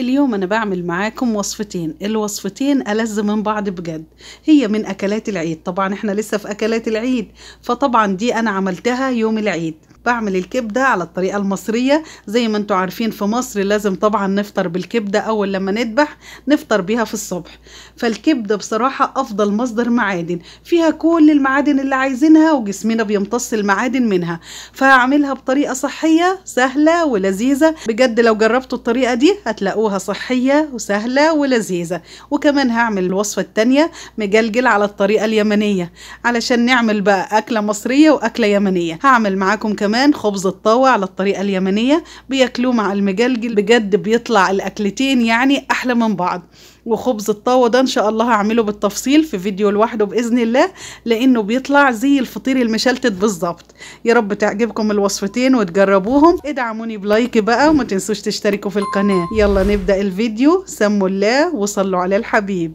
اليوم أنا بعمل معاكم وصفتين الوصفتين ألذ من بعض بجد هي من أكلات العيد طبعا احنا لسه في أكلات العيد فطبعا دي أنا عملتها يوم العيد بعمل الكبدة على الطريقة المصرية زي ما انتوا عارفين في مصر لازم طبعا نفطر بالكبدة أول لما نذبح نفطر بيها في الصبح فالكبدة بصراحة أفضل مصدر معادن فيها كل المعادن اللي عايزينها وجسمنا بيمتص المعادن منها فهعملها بطريقة صحية سهلة ولذيذة بجد لو جربتوا الطريقة دي هتلاقوها سووها صحية وسهلة ولذيذة وكمان هعمل الوصفة التانية مجلجل على الطريقة اليمنية علشان نعمل بقى أكلة مصرية وأكلة يمنية هعمل معاكم كمان خبز الطاوة على الطريقة اليمنية بياكلوه مع المجلجل بجد بيطلع الأكلتين يعني أحلى من بعض وخبز الطاوة ده ان شاء الله هعمله بالتفصيل في فيديو لوحده باذن الله لانه بيطلع زي الفطير المشلتت بالظبط يا رب تعجبكم الوصفتين وتجربوهم ادعموني بلايك بقى وما تنسوش تشتركوا في القناة يلا نبدأ الفيديو سموا الله وصلوا على الحبيب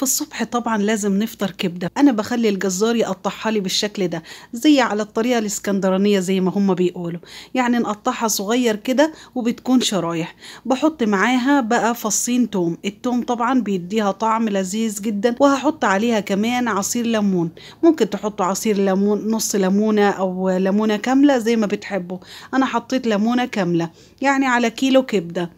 في الصبح طبعا لازم نفطر كبده انا بخلي الجزار يقطعها لي بالشكل ده زي على الطريقه الاسكندرانيه زي ما هما بيقولوا يعني نقطعها صغير كده وبتكون شرايح بحط معاها بقى فصين توم التوم طبعا بيديها طعم لذيذ جدا وهحط عليها كمان عصير ليمون ممكن تحطوا عصير ليمون نص ليمونه او ليمونه كامله زي ما بتحبوا انا حطيت ليمونه كامله يعني على كيلو كبده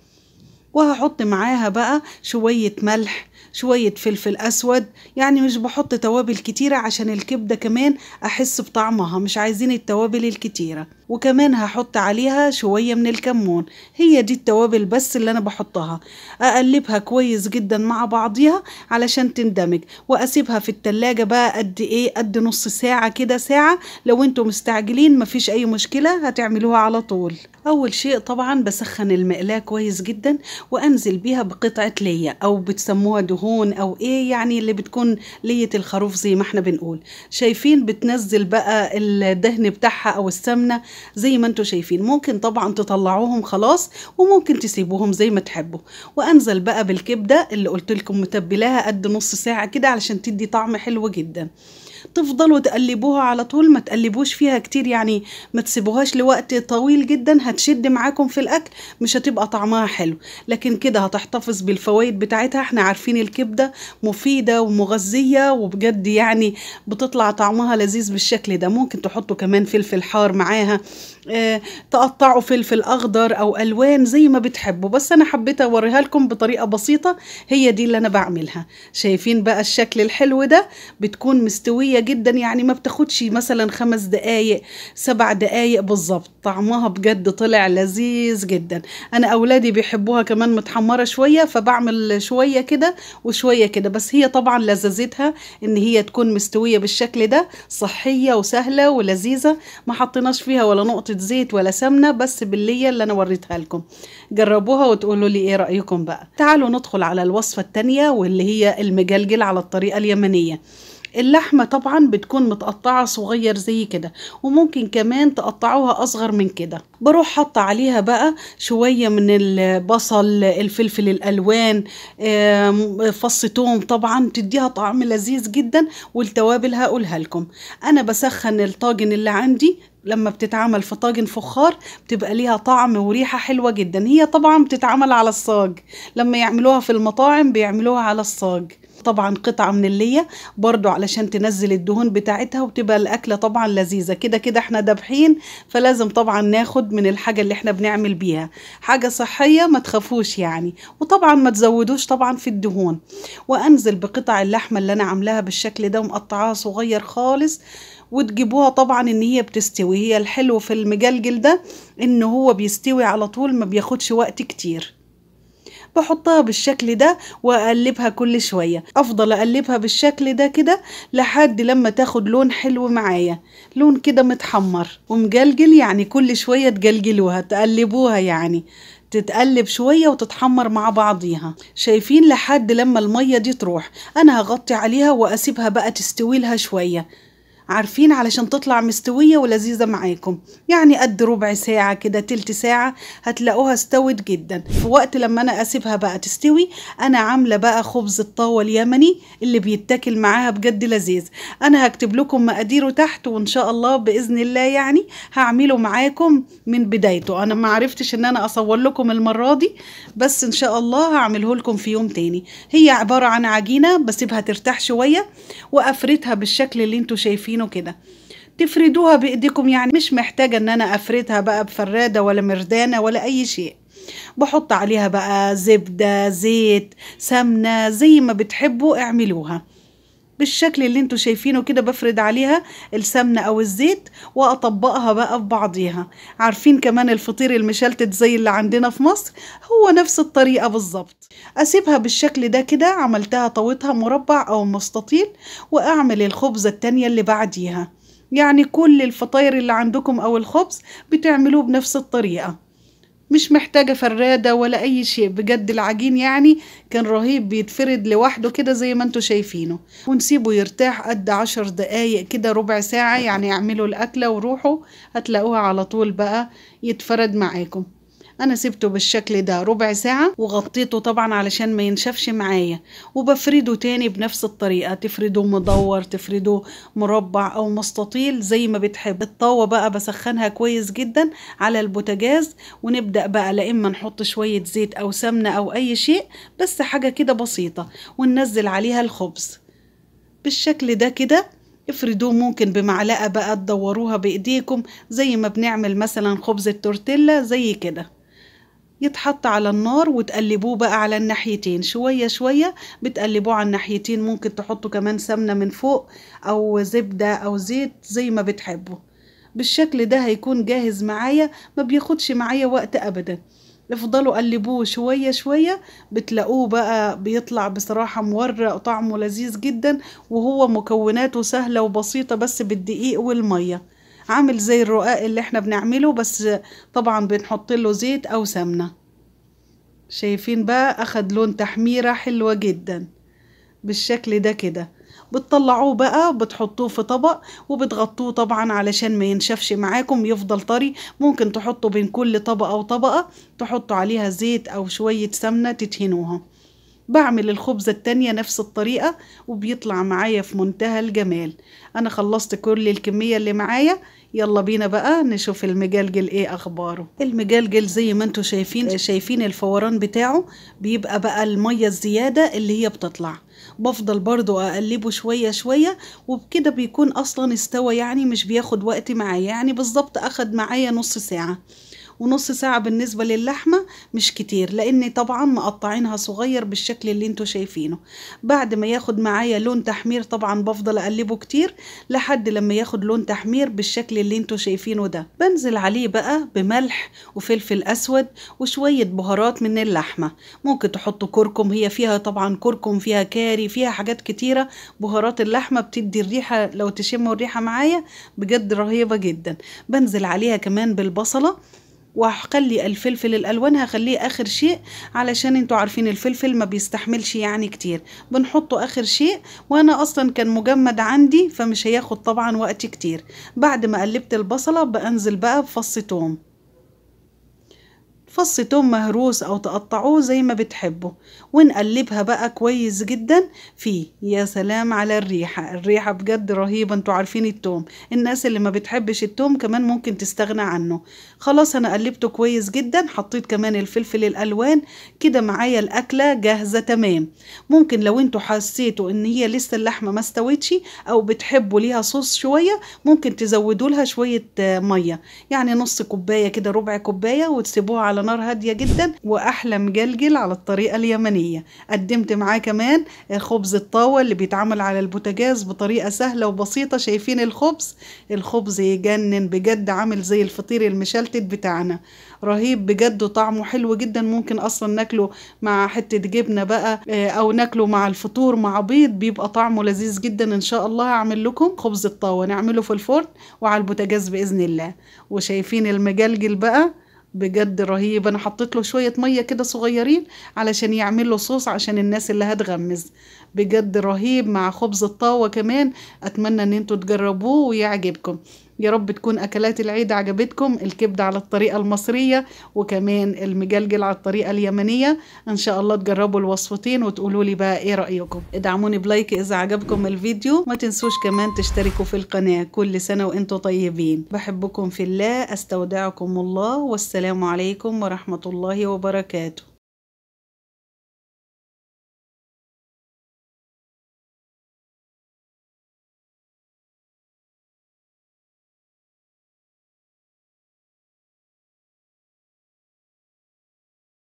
وهحط معاها بقى شويه ملح شوية فلفل أسود يعني مش بحط توابل كتيرة عشان الكبدة كمان أحس بطعمها مش عايزين التوابل الكتيرة وكمان هحط عليها شوية من الكمون هي دي التوابل بس اللي انا بحطها اقلبها كويس جدا مع بعضيها علشان تندمج واسيبها في التلاجة بقى قد ايه قد نص ساعة كده ساعة لو انتم مستعجلين مفيش اي مشكلة هتعملوها على طول اول شيء طبعا بسخن المقلاة كويس جدا وانزل بيها بقطعة لية او بتسموها دهون او ايه يعني اللي بتكون لية الخروف زي ما احنا بنقول شايفين بتنزل بقى الدهن بتاعها او السمنة زي ما انتم شايفين ممكن طبعا تطلعوهم خلاص وممكن تسيبوهم زي ما تحبوا وانزل بقى بالكبده اللي قلت لكم متبلاها قد نص ساعه كده علشان تدي طعم حلو جدا تفضلوا تقلبوها على طول ما تقلبوش فيها كتير يعني ما تسيبوهاش لوقت طويل جدا هتشد معاكم في الاكل مش هتبقى طعمها حلو لكن كده هتحتفظ بالفوائد بتاعتها احنا عارفين الكبده مفيده ومغذيه وبجد يعني بتطلع طعمها لذيذ بالشكل ده ممكن تحطوا كمان فلفل حار معاها اه تقطعوا فلفل اخضر او الوان زي ما بتحبوا بس انا حبيت اوريها لكم بطريقه بسيطه هي دي اللي انا بعملها شايفين بقى الشكل الحلو ده بتكون مستويه عادية جدا يعني ما بتاخدش مثلا خمس دقايق سبع دقايق بالظبط طعمها بجد طلع لذيذ جدا أنا أولادي بيحبوها كمان متحمرة شوية فبعمل شوية كده وشوية كده بس هي طبعا لذذتها إن هي تكون مستوية بالشكل ده صحية وسهلة ولذيذة ما حطيناش فيها ولا نقطة زيت ولا سمنة بس باللية اللي أنا وريتها لكم جربوها وتقولوا لي إيه رأيكم بقى تعالوا ندخل على الوصفة التانية واللي هي المجلجل على الطريقة اليمنية اللحمة طبعا بتكون متقطعة صغير زي كده وممكن كمان تقطعوها أصغر من كده بروح حاطة عليها بقى شوية من البصل الفلفل الألوان فص توم طبعا تديها طعم لذيذ جدا والتوابل هقولها لكم أنا بسخن الطاجن اللي عندي لما بتتعمل في طاجن فخار بتبقى ليها طعم وريحة حلوة جدا هي طبعا بتتعمل على الصاج لما يعملوها في المطاعم بيعملوها على الصاج طبعا قطعة من اللية برضو علشان تنزل الدهون بتاعتها وتبقى الأكلة طبعا لذيذة كده كده احنا دابحين فلازم طبعا ناخد من الحاجة اللي احنا بنعمل بيها حاجة صحية ما تخافوش يعني وطبعا ما تزودوش طبعا في الدهون وأنزل بقطع اللحمة اللي أنا عاملاها بالشكل ده ومقطعها صغير خالص وتجيبوها طبعا ان هي بتستوي هي الحلو في المجلجل ده ان هو بيستوي على طول ما بياخدش وقت كتير بحطها بالشكل ده واقلبها كل شويه افضل اقلبها بالشكل ده كده لحد لما تاخد لون حلو معايا لون كده متحمر ومجلجل يعني كل شويه تجلجلوها تقلبوها يعني تتقلب شويه وتتحمر مع بعضيها شايفين لحد لما الميه دي تروح انا هغطي عليها واسيبها بقى تستوي لها شويه عارفين علشان تطلع مستوية ولذيذة معاكم يعني قد ربع ساعة كده تلت ساعة هتلاقوها استوت جدا في وقت لما أنا أسيبها بقى تستوي أنا عاملة بقى خبز الطاوة اليمني اللي بيتاكل معاها بجد لذيذ أنا هكتب لكم مقاديره تحت وإن شاء الله بإذن الله يعني هعمله معاكم من بدايته أنا ما عرفتش إن أنا أصور لكم المرة دي بس إن شاء الله هعمله لكم في يوم تاني هي عبارة عن عجينة بسيبها ترتاح شوية وافرتها بالشكل اللي انتوا شايفينه عارفينه كده تفردوها بايديكم يعني مش محتاجه ان انا افردها بقى بفراده ولا مردانه ولا اي شيء بحط عليها بقى زبده زيت سمنه زي ما بتحبوا اعملوها بالشكل اللي انتوا شايفينه كده بفرد عليها السمنة او الزيت واطبقها بقى في بعضيها عارفين كمان الفطير المشلتت زي اللي عندنا في مصر هو نفس الطريقة بالظبط اسيبها بالشكل ده كده عملتها طويتها مربع او مستطيل واعمل الخبزة التانية اللي بعديها يعني كل الفطاير اللي عندكم او الخبز بتعملوه بنفس الطريقة مش محتاجة فرادة ولا أي شيء بجد العجين يعني كان رهيب بيتفرد لوحده كده زي ما انتوا شايفينه ونسيبه يرتاح قد عشر دقايق كده ربع ساعة يعني اعملوا الأكلة وروحوا هتلاقوها على طول بقى يتفرد معاكم انا سبته بالشكل ده ربع ساعة وغطيته طبعا علشان ما ينشفش معايا وبفرده تاني بنفس الطريقة تفرده مدور تفرده مربع او مستطيل زي ما بتحب الطاوة بقى بسخنها كويس جدا على البوتاجاز ونبدأ بقى لا اما نحط شوية زيت او سمنة او اي شيء بس حاجة كده بسيطة وننزل عليها الخبز بالشكل ده كده افردوه ممكن بمعلقة بقى تدوروها بإيديكم زي ما بنعمل مثلا خبز التورتيلا زي كده يتحط على النار وتقلبوه بقى على الناحيتين شوية شوية بتقلبوه على الناحيتين ممكن تحطوا كمان سمنة من فوق أو زبدة أو زيت زي ما بتحبوا بالشكل ده هيكون جاهز معايا ما بياخدش معايا وقت أبدا افضلوا قلبوه شوية شوية بتلاقوه بقى بيطلع بصراحة مورق طعمه لذيذ جدا وهو مكوناته سهلة وبسيطة بس بالدقيق والمية عامل زي الرقاق اللي احنا بنعمله بس طبعا بنحط له زيت او سمنه شايفين بقى اخد لون تحميره حلوه جدا بالشكل ده كده بتطلعوه بقى وبتحطوه في طبق وبتغطوه طبعا علشان ما ينشفش معاكم يفضل طري ممكن تحطوا بين كل طبقه وطبقه تحطوا عليها زيت او شويه سمنه تدهنوها بعمل الخبزة التانية نفس الطريقة وبيطلع معايا في منتهى الجمال انا خلصت كل الكمية اللي معايا يلا بينا بقى نشوف المجلجل ايه اخباره المجلجل زي ما انتم شايفين شايفين الفوران بتاعه بيبقى بقى المية الزيادة اللي هي بتطلع بفضل برضو اقلبه شوية شوية وبكده بيكون اصلا استوى يعني مش بياخد وقت معايا يعني بالظبط اخد معايا نص ساعة ونص ساعة بالنسبة للحمة مش كتير لان طبعا مقطعينها صغير بالشكل اللي انتوا شايفينه بعد ما ياخد معايا لون تحمير طبعا بفضل اقلبه كتير لحد لما ياخد لون تحمير بالشكل اللي انتوا شايفينه ده بنزل عليه بقى بملح وفلفل اسود وشوية بهارات من اللحمة ممكن تحطوا كركم هي فيها طبعا كركم فيها كاري فيها حاجات كتيرة بهارات اللحمة بتدي الريحة لو تشموا الريحة معايا بجد رهيبة جدا بنزل عليها كمان بالبصلة وهخلي الفلفل الالوان هخليه اخر شيء علشان انتوا عارفين الفلفل ما بيستحملش يعني كتير بنحطه اخر شيء وانا اصلا كان مجمد عندي فمش هياخد طبعا وقت كتير بعد ما قلبت البصله بانزل بقى بفص توم فص توم مهروس أو تقطعوه زي ما بتحبوا ونقلبها بقى كويس جدا فيه يا سلام على الريحة الريحة بجد رهيبة انتوا عارفين التوم الناس اللي ما بتحبش التوم كمان ممكن تستغنى عنه خلاص أنا قلبته كويس جدا حطيت كمان الفلفل الألوان كده معايا الأكلة جاهزة تمام ممكن لو انتوا حسيتوا ان هي لسه اللحمة ما استويتش أو بتحبوا ليها صوص شوية ممكن تزودوا لها شوية مية يعني نص كوباية كده ربع كوباية وتسيبوها على نار هاديه جدا واحلى مجلجل على الطريقه اليمنيه قدمت معاه كمان خبز الطاوه اللي بيتعمل على البوتاجاز بطريقه سهله وبسيطه شايفين الخبز الخبز يجنن بجد عامل زي الفطير المشلتت بتاعنا رهيب بجد وطعمه حلو جدا ممكن اصلا ناكله مع حته جبنه بقى آه، او ناكله مع الفطور مع بيض بيبقى طعمه لذيذ جدا ان شاء الله هعمل لكم خبز الطاوه نعمله في الفرن وعلى البوتاجاز باذن الله وشايفين المجلجل بقى بجد رهيب انا حطيت له شويه ميه كده صغيرين علشان يعمل له صوص عشان الناس اللي هتغمز بجد رهيب مع خبز الطاوة كمان أتمنى أن انتوا تجربوه ويعجبكم يا رب تكون أكلات العيد عجبتكم الكبدة على الطريقة المصرية وكمان المجلجل على الطريقة اليمنية إن شاء الله تجربوا الوصفتين وتقولوا لي بقى إيه رأيكم ادعموني بلايك إذا عجبكم الفيديو ما تنسوش كمان تشتركوا في القناة كل سنة وإنتوا طيبين بحبكم في الله أستودعكم الله والسلام عليكم ورحمة الله وبركاته